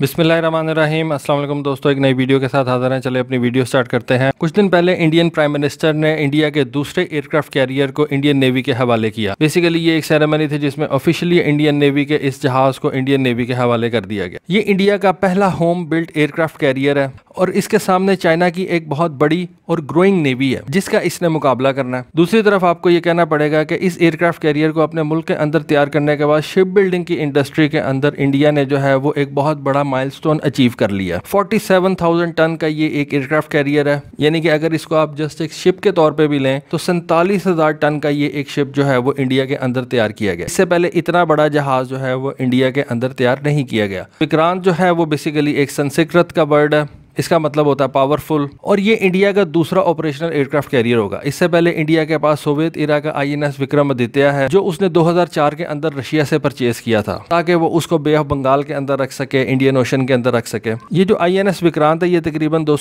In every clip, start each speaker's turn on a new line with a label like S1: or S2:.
S1: बिस्मिल्लाम असलम दोस्तों एक नई वीडियो के साथ हाजिर हैं चले अपनी वीडियो स्टार्ट करते हैं कुछ दिन पहले इंडियन प्राइम मिनिस्टर ने इंडिया के दूसरे एयरक्राफ्ट कैरियर को इंडियन नेवी के हवाले किया बेसिकली ये एक सेरेमनी थी जिसमें ऑफिशियली इंडियन नेवी के इस जहाज को इंडियन नेवी के हवाले कर दिया गया ये इंडिया का पहला होम बिल्ट एयरक्राफ्ट कैरियर है और इसके सामने चाइना की एक बहुत बड़ी और ग्रोइंग नेवी है जिसका इसने मुकाबला करना है दूसरी तरफ आपको ये कहना पड़ेगा कि इस एयरक्राफ्ट कैरियर को अपने मुल्क के अंदर तैयार करने के बाद शिप बिल्डिंग की इंडस्ट्री के अंदर इंडिया ने जो है वो एक बहुत बड़ा माइल अचीव कर लिया फोर्टी सेवन थाउजेंड टन का ये एक एयरक्राफ्ट कैरियर है यानी कि अगर इसको आप जस्ट एक शिप के तौर पर भी लें तो सैंतालीस हजार टन का ये एक शिप जो है वो इंडिया के अंदर तैयार किया गया इससे पहले इतना बड़ा जहाज जो है वो इंडिया के अंदर तैयार नहीं किया गया विक्रांत जो है वो बेसिकली एक संस्कृत का वर्ड है इसका मतलब होता है पावरफुल और ये इंडिया का दूसरा ऑपरेशनल एयरक्राफ्ट कैरियर होगा इससे पहले इंडिया के पास सोवियत इरा का आई एन एस विक्रमादित्य है जो उसने 2004 के अंदर रशिया से परचेज किया था ताकि वो उसको बे ऑफ बंगाल के अंदर रख सके इंडियन ओशन के अंदर रख सके ये जो आई एन एस विक्रांत है ये तकरीबन दो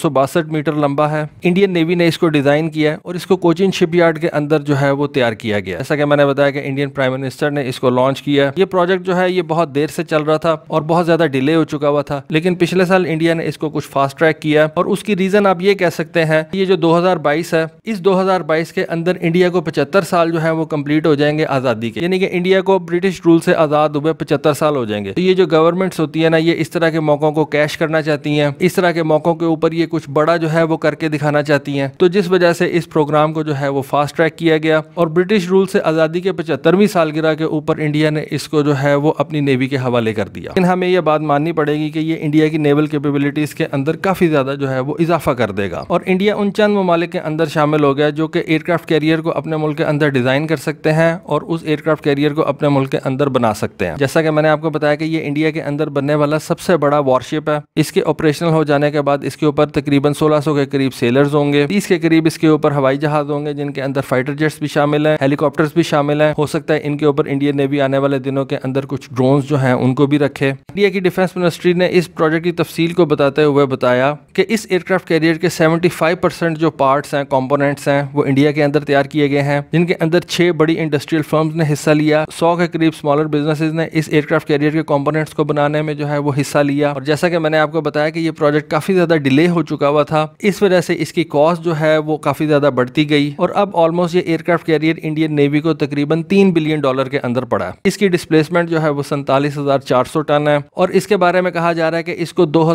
S1: मीटर लंबा है इंडियन नेवी ने इसको डिजाइन किया और इसको कोचिन यार्ड के अंदर जो है वो तैयार किया गया जैसा कि मैंने बताया कि इंडियन प्राइम मिनिस्टर ने इसको लॉन्च किया ये प्रोजेक्ट जो है ये बहुत देर से चल रहा था और बहुत ज्यादा डिले हो चुका हुआ था लेकिन पिछले साल इंडिया ने इसको कुछ फास्ट ट्रैक ट्रैक किया और उसकी रीज़न आप ये कह सकते हैं ये जो 2022 है इस 2022 के अंदर इंडिया को पचहत्तर साल जो है वो कंप्लीट हो जाएंगे आज़ादी के यानी कि इंडिया को ब्रिटिश रूल से आज़ाद हुए पचहत्तर साल हो जाएंगे तो ये जो गवर्नमेंट्स होती है ना ये इस तरह के मौक़ों को कैश करना चाहती है इस तरह के मौक़ों के ऊपर ये कुछ बड़ा जो है वो करके दिखाना चाहती है तो जिस वजह से इस प्रोग्राम को जो है वो फास्ट ट्रैक किया गया और ब्रिटिश रूल से आज़ादी के पचहत्तरवीं सालगिरह के ऊपर इंडिया ने इसको जो है वो अपनी नेवी के हवाले कर दिया लेकिन हमें यह बात माननी पड़ेगी कि ये इंडिया की नेवल कैपेबिलिटीज़ के अंदर काफ़ी काफ़ी ज़्यादा जो है वो इजाफा कर देगा और इंडिया उन चंद ममालिक के अंदर शामिल हो गया जो कि एयरक्राफ्ट कैरियर को अपने मुल्क के अंदर डिज़ाइन कर सकते हैं और उस एयरक्राफ्ट कैरियर को अपने मुल्क के अंदर बना सकते हैं जैसा कि मैंने आपको बताया कि ये इंडिया के अंदर बनने वाला सबसे बड़ा वॉरशिप है इसके ऑपरेशनल हो जाने के बाद इसके ऊपर तकरीबन सोलह के करीब सेलर्स होंगे तीस के करीब इसके ऊपर हवाई जहाज होंगे जिनके अंदर फाइटर जेट्स भी शामिल हैं हेलीकॉप्टर्स भी शामिल हैं हो सकता है इनके ऊपर इंडियन नेवी आने वाले दिनों के अंदर कुछ ड्रोन जो हैं उनको भी रखे इंडिया की डिफेंस मिनिस्ट्री ने इस प्रोजेक्ट की तफसील को बताते हुए बताया बताया कि इस एयरक्राफ्ट कैरियर के 75 परसेंट जो पार्ट्स हैं कंपोनेंट्स हैं वो इंडिया के अंदर तैयार किए गए हैं जिनके अंदर छह बड़ी इंडस्ट्रियल फर्म्स ने हिस्सा लिया सौ के करीब स्मॉलर बिजनेसेस ने इस एयरक्राफ्ट कैरियर के कंपोनेंट्स को बनाने में जो है वो हिस्सा लिया और जैसा कि मैंने आपको बताया कि ये प्रोजेक्ट काफी ज्यादा डिले हो चुका हुआ था इस वजह से इसकी कॉस्ट जो है वो काफी ज्यादा बढ़ती गई और अब ऑलमोस्ट ये एयरक्राफ्ट कैरियर इंडियन नेवी को तकरीबन तीन बिलियन डॉलर के अंदर पड़ा इसकी डिस्प्लेसमेंट जो है वो सैंतालीस टन है और इसके बारे में कहा जा रहा है कि इसको दो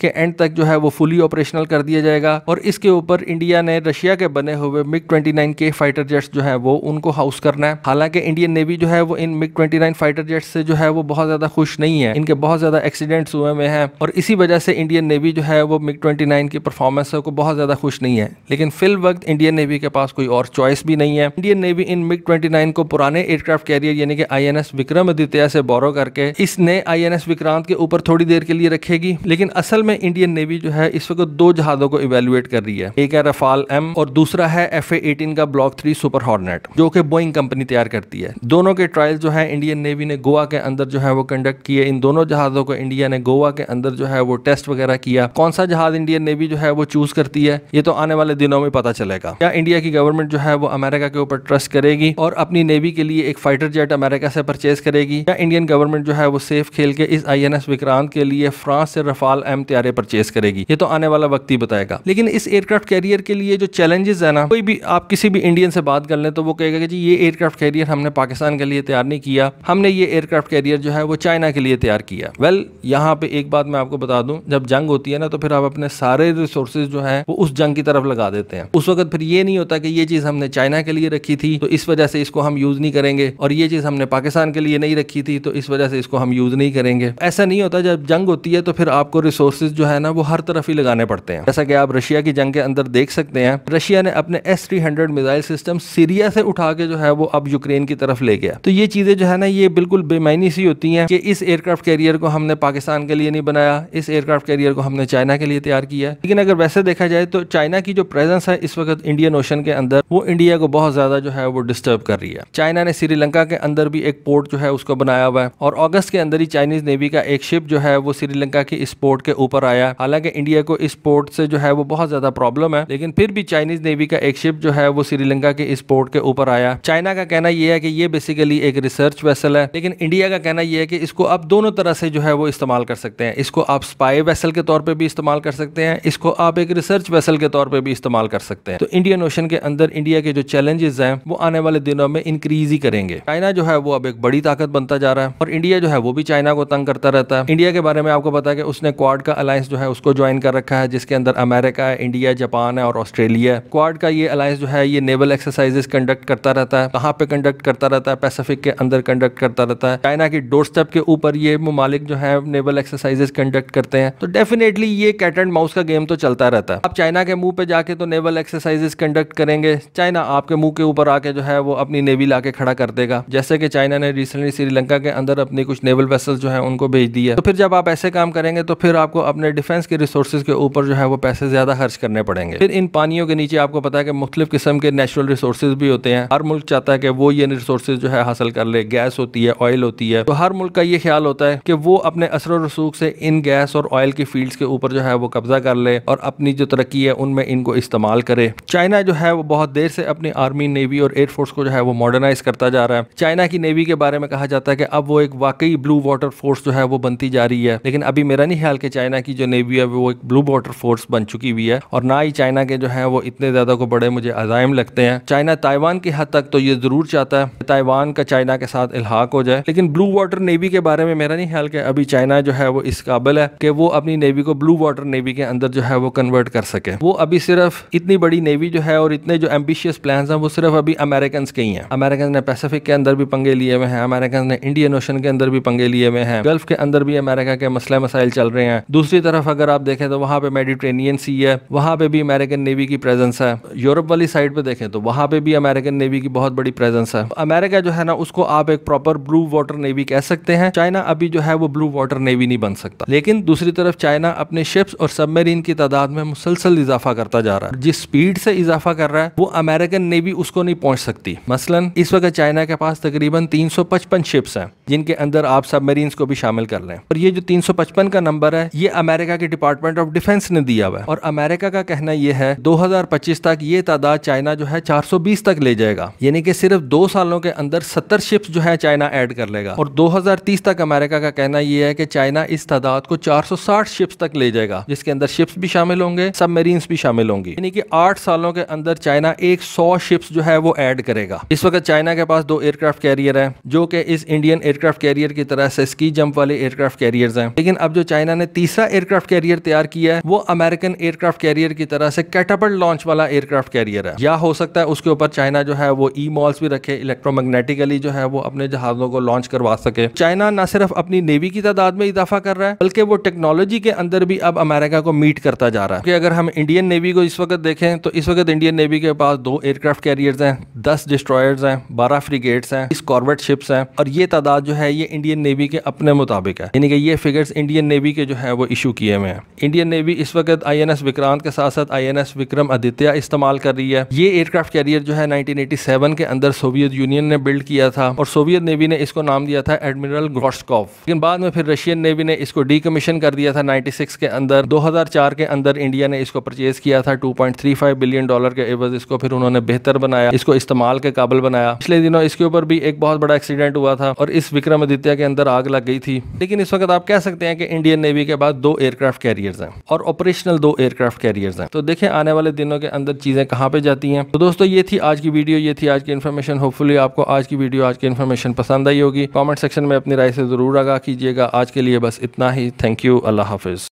S1: के एंड तक जो है वो फुली ऑपरेशनल कर दिया जाएगा और इसके ऊपर इंडिया ने रशिया के बने हुए मिग ट्वेंटी के फाइटर जेट्स जो है वो उनको हाउस करना है हालांकि इंडियन नेवी जो है वो इन मिग ट्वेंटी फाइटर जेट्स से जो है वो बहुत ज्यादा खुश नहीं है इनके बहुत ज्यादा एक्सीडेंट्स हुए हुए हैं और इसी वजह से इंडियन नेवी जो है वो मिग ट्वेंटी की परफॉर्मेंस को बहुत ज्यादा खुश नहीं है लेकिन फिल वक्त इंडियन नेवी के पास कोई और चॉइस भी नहीं है इंडियन नेवी इन मिग ट्वेंटी को पुराने एयरक्राफ्ट कैरियर यानी कि आई विक्रम आदित्य से बोरो करके इस इसने आईएनएस विक्रांत के ऊपर थोड़ी देर के लिए रखेगी लेकिन असल में इंडियन नेवी अभी जो है इस वक्त दो जहाजों को इवेल्युएट कर रही है एक है रफाल एम और दूसरा है एफ एटीन का ब्लॉक थ्री सुपर हॉर्नेट जो कि बोइंग कंपनी तैयार करती है दोनों के ट्रायल जो है इंडियन नेवी ने गोवा के अंदर जो है वो कंडक्ट किए इन दोनों जहाजों को इंडिया ने गोवा के अंदर जो है वो टेस्ट वगैरह किया कौन सा जहाज इंडियन नेवी जो है वो चूज करती है ये तो आने वाले दिनों में पता चलेगा क्या इंडिया की गवर्नमेंट जो है वो अमेरिका के ऊपर ट्रस्ट करेगी और अपनी नेवी के लिए एक फाइटर जेट अमेरिका से परचेज करेगी या इंडियन गवर्नमेंट जो है वो सेफ खेल के इस आई विक्रांत के लिए फ्रांस से रफाल एम त्यारे परचेज करेगी करेगी ये तो आने वाला वक्त ही बताएगा लेकिन इस एयरक्राफ्ट कैरियर के लिए जो चैलेंजेस है ना कोई भी आप किसी भी इंडियन से बात कर ले तो वो कहेगा कि जी ये एयरक्राफ्ट कैरियर हमने पाकिस्तान के लिए तैयार नहीं किया हमने ये एयरक्राफ्ट कैरियर जो है वो चाइना के लिए तैयार किया वेल well, यहाँ पे एक बात मैं आपको बता दूं जब जंग होती है ना तो फिर आप अपने सारे रिसोर्सेज जो है वो उस जंग की तरफ लगा देते हैं उस वक्त फिर ये नहीं होता कि ये चीज हमने चाइना के लिए रखी थी तो इस वजह से इसको हम यूज नहीं करेंगे और ये चीज हमने पाकिस्तान के लिए नहीं रखी थी तो इस वजह से इसको हम यूज नहीं करेंगे ऐसा नहीं होता जब जंग होती है तो फिर आपको रिसोर्सेज जो है ना वो हर तरफ ही लगाने पड़ते हैं जैसा कि आप रशिया की जंग के अंदर देख सकते हैं रशिया ने अपने S three hundred missile system Syria से उठा के जो है वो अब यूक्रेन की तरफ ले गया तो ये चीज़ें जो है ना ये बिल्कुल बेमानी सी होती है कि इस एयरक्राफ्ट कैरियर को हमने पाकिस्तान के लिए नहीं बनाया इस एयरक्राफ्ट कैरियर को हमने चाइना के लिए तैयार किया लेकिन अगर वैसे देखा जाए तो चाइना की जो प्रेजेंस है इस वक्त इंडियन ओशन के अंदर वो इंडिया को बहुत ज़्यादा जो है वो डिस्टर्ब कर रही है चाइना ने श्रीलंका के अंदर भी एक पोर्ट जो है उसको बनाया हुआ है और अगस्त के अंदर ही चाइनीज नेवी का एक शिप जो है वो श्रीलंका की इस पोर्ट के ऊपर आया हालांकि कि इंडिया को इस पोर्ट से जो है वो बहुत ज़्यादा प्रॉब्लम है लेकिन फिर भी चाइनीज़ नेवी का एक शिप जो है वो श्रीलंका के इस पोर्ट के ऊपर आया चाइना का कहना यह है कि ये बेसिकली एक रिसर्च वेसल है लेकिन इंडिया का कहना यह है कि इसको आप दोनों तरह से जो है वो इस्तेमाल कर सकते हैं इसको आप स्पाई वेसल के तौर पर भी इस्तेमाल कर सकते हैं इसको आप एक रिसर्च वेसल के तौर पर भी इस्तेमाल कर सकते हैं तो इंडियन ओशन के अंदर इंडिया के जो चैलेंजेस हैं वो आने वाले दिनों में इंक्रीज ही करेंगे चाइना जो है वो अब एक बड़ी ताकत बनता जा रहा है और इंडिया जो है वो भी चाइना को तंग करता रहता है इंडिया के बारे में आपको पता है कि उसने क्वाड का अलायंस जो है उसको ज्वाइन कर रखा है जिसके अंदर अमेरिका है इंडिया जापान है और ऑस्ट्रेलिया है क्वाड का ये अलायंस जो है ये नेवल एक्सरसाइजेस कंडक्ट करता रहता है कहाँ पे कंडक्ट करता रहता है पैसिफिक के अंदर कंडक्ट करता रहता है चाइना की डोर स्टेप के ऊपर ये ममालिक जो है नेवल एक्सरसाइजेस कंडक्ट करते हैं तो डेफिनेटली ये कैट एंड माउस का गेम तो चलता रहता है आप चाइना के मुंह पे जाके तो नेवल एक्सरसाइजेस कंडक्ट करेंगे चाइना आपके मुंह के ऊपर आके जो है वो अपनी नेवी ला खड़ा कर देगा जैसे कि चाइना ने रिसेंटली श्रीलंका के अंदर अपनी कुछ नेवल वेसल जो है उनको भेज दिया तो फिर जब आप ऐसे काम करेंगे तो फिर आपको अपने डिफेंस की रिसोर्स के ऊपर जो है वो पैसे ज़्यादा खर्च करने पड़ेंगे फिर इन पानियों के नीचे आपको पता है कि मुख्तलिफ किस्म के नेचुरल रिसोर्स भी होते हैं हर मुल्क चाहता है कि वो ये रिसोर्स जो है हासिल कर ले गैस होती है ऑयल होती है तो हर मुल्क का ये ख्याल होता है कि वो अपने असर रसूख से इन गैस और ऑयल की फील्ड्स के ऊपर जो है वो कब्जा कर ले और अपनी जो तरक्की है उनमें इनको इस्तेमाल करे चाइना जो है वो बहुत देर से अपनी आर्मी नेवी और एयरफोर्स को जो है वो मॉडर्नाइज करता जा रहा है चाइना की नेवी के बारे में कहा जाता है कि अब वो एक वाकई ब्लू वाटर फोर्स जो है वो बनती जा रही है लेकिन अभी मेरा नहीं ख्याल कि चाइना की जो नेवी है है वो एक ब्लू बॉर्डर फोर्स बन चुकी हुई है और ना ही चाइना के जो है वो इतने ज़्यादा को बड़े मुझे अजायम लगते हैं चाइना ताइवान की हद तक तो ये ज़रूर चाहता है ताइवान का चाइना के साथ इलाहाक हो जाए लेकिन ब्लू वाटर नेवी के बारे में मेरा नहीं ख्याल कि अभी चाइना जो है वो इस काबिल है कि वो अपनी नेवी को ब्लू वाटर नेवी के अंदर जो है वो कन्वर्ट कर सके वो अभी सिर्फ इतनी बड़ी नेवी जो है और इतने जो एम्बिशियस प्लान है वो सिर्फ अभी अमेरिकन के ही है अमेरिकन ने पैसेफिक के अंदर भी पंगे लिए हुए हैं अमेरिकन ने इंडियन ओशन के अंदर भी पंगे लिए हुए हैं गल्फ के अंदर भी अमेरिका के मसले मसाइल चल रहे हैं दूसरी तरफ अगर आप देखें तो वहां पे मेडिट्रेनियन सी है वहां पे भी अमेरिकन नेवी की प्रेजेंस है यूरोप वाली साइड पे देखें तो वहां पे भी अमेरिकन नेवी की बहुत बड़ी प्रेजेंस है अमेरिका जो है ना उसको आप एक प्रॉपर ब्लू वाटर नेवी कह सकते हैं चाइना अभी जो है वो ब्लू वाटर नेवी नहीं बन सकता लेकिन दूसरी तरफ चाइना अपने शिप्स और सबमरीन की तादाद में मुसलसल इजाफा करता जा रहा है जिस स्पीड से इजाफा कर रहा है वो अमेरिकन नेवी उसको नहीं पहुंच सकती मसलन इस वक्त चाइना के पास तकरीबन 355 शिप्स हैं जिनके अंदर आप सबमरीन्स को भी शामिल कर लें और ये जो 355 का नंबर है ये अमेरिका के डिपार्टमेंट ऑफ डिफेंस ने दिया हुआ है और अमेरिका का कहना यह है 2025 तक ये तादाद चाइना जो है 420 तक ले जाएगा यानी कि सिर्फ दो सालों के अंदर 70 शिप्स जो है चाइना ऐड कर लेगा और 2030 तक अमेरिका का कहना यह है कि चाइना इस तादाद को चार शिप्स तक ले जाएगा जिसके अंदर शिप्स भी शामिल होंगे सबमरीन्स भी शामिल होंगी यानी कि आठ सालों के अंदर चाइना एक सौ शिप्स जो है वो एड करेगा इस वक्त चाइना के पास दो एयरक्राफ्ट कैरियर है जो कि इस इंडियन एयर एयरक्राफ्ट कैरियर की तरह से स्की जंप वाले एयरक्राफ्ट कैरियर हैं लेकिन अब जो चाइना ने तीसरा एयरक्राफ्ट कैरियर तैयार किया है वो अमेरिकन एयरक्राफ्ट कैरियर की तरह से कैटापल्ट लॉन्च वाला एयरक्राफ्ट कैरियर है या हो सकता है उसके ऊपर चाइना जो है वो ई मॉल्स भी रखे इलेक्ट्रोमैग्नेटिकली जो है वो अपने जहाजों को लॉन्च करवा सके चाइना न सिर्फ अपनी नेवी की तादाद में इजाफा कर रहा है बल्कि वो टेक्नोलॉजी के अंदर भी अब अमेरिका को मीट करता जा रहा है क्योंकि अगर हम इंडियन नेवी को इस वक्त देखें तो इस वक्त इंडियन नेवी के पास दो एयरक्राफ्ट कैरियर्स हैं दस डिस्ट्रॉयर्स हैं बारह फ्रिगेट्स हैं इस कॉर्बेट शिप्स हैं और ये तादाद जो है ये इंडियन नेवी के अपने मुताबिक है यानी कि ये फिगर्स इंडियन नेवी के जो है वो इशू किए हुए हैं इंडियन नेवी इस वक्त आई एन एस विक्रांत के साथ साथ I N S Vikramaditya इस्तेमाल कर रही है ये एयरक्राफ्ट कैरियर जो है नाइनटीन एटी सेवन के अंदर सोवियत यूनियन ने बिल्ड किया था और सोवियत नेवी ने इसको नाम दिया था एडमिरल ग्रोस्टकॉव लेकिन बाद में फिर रशियन नेवी ने इसको डीकमीशन कर दिया था नाइनटी सिक्स के अंदर दो हजार चार के अंदर इंडिया ने इसको परचेज किया था two point three five billion dollar के एवज इसको फिर उन्होंने बेहतर बनाया इसको इस्तेमाल के काबल बनाया पिछले दिनों इसके ऊपर भी एक बहुत बड़ा एक्सीडेंट हुआ था और इस विक्रमादित्य के अंदर आग लग गई थी लेकिन इस वक्त आप कह सकते हैं कि इंडियन नेवी के बाद दो एयरक्राफ्ट कैरियर्स हैं और ऑपरेशनल दो एयरक्राफ्ट कैरियर्स हैं तो देखें आने वाले दिनों के अंदर चीज़ें कहाँ पे जाती हैं तो दोस्तों ये थी आज की वीडियो ये थी आज की इन्फॉर्मेशन होपफुली आपको आज की वीडियो आज की इन्फॉर्मेशन पसंद आई होगी कॉमेंट सेक्शन में अपनी राय से ज़रूर आगा कीजिएगा आज के लिए बस इतना ही थैंक यू अल्लाह हाफिज़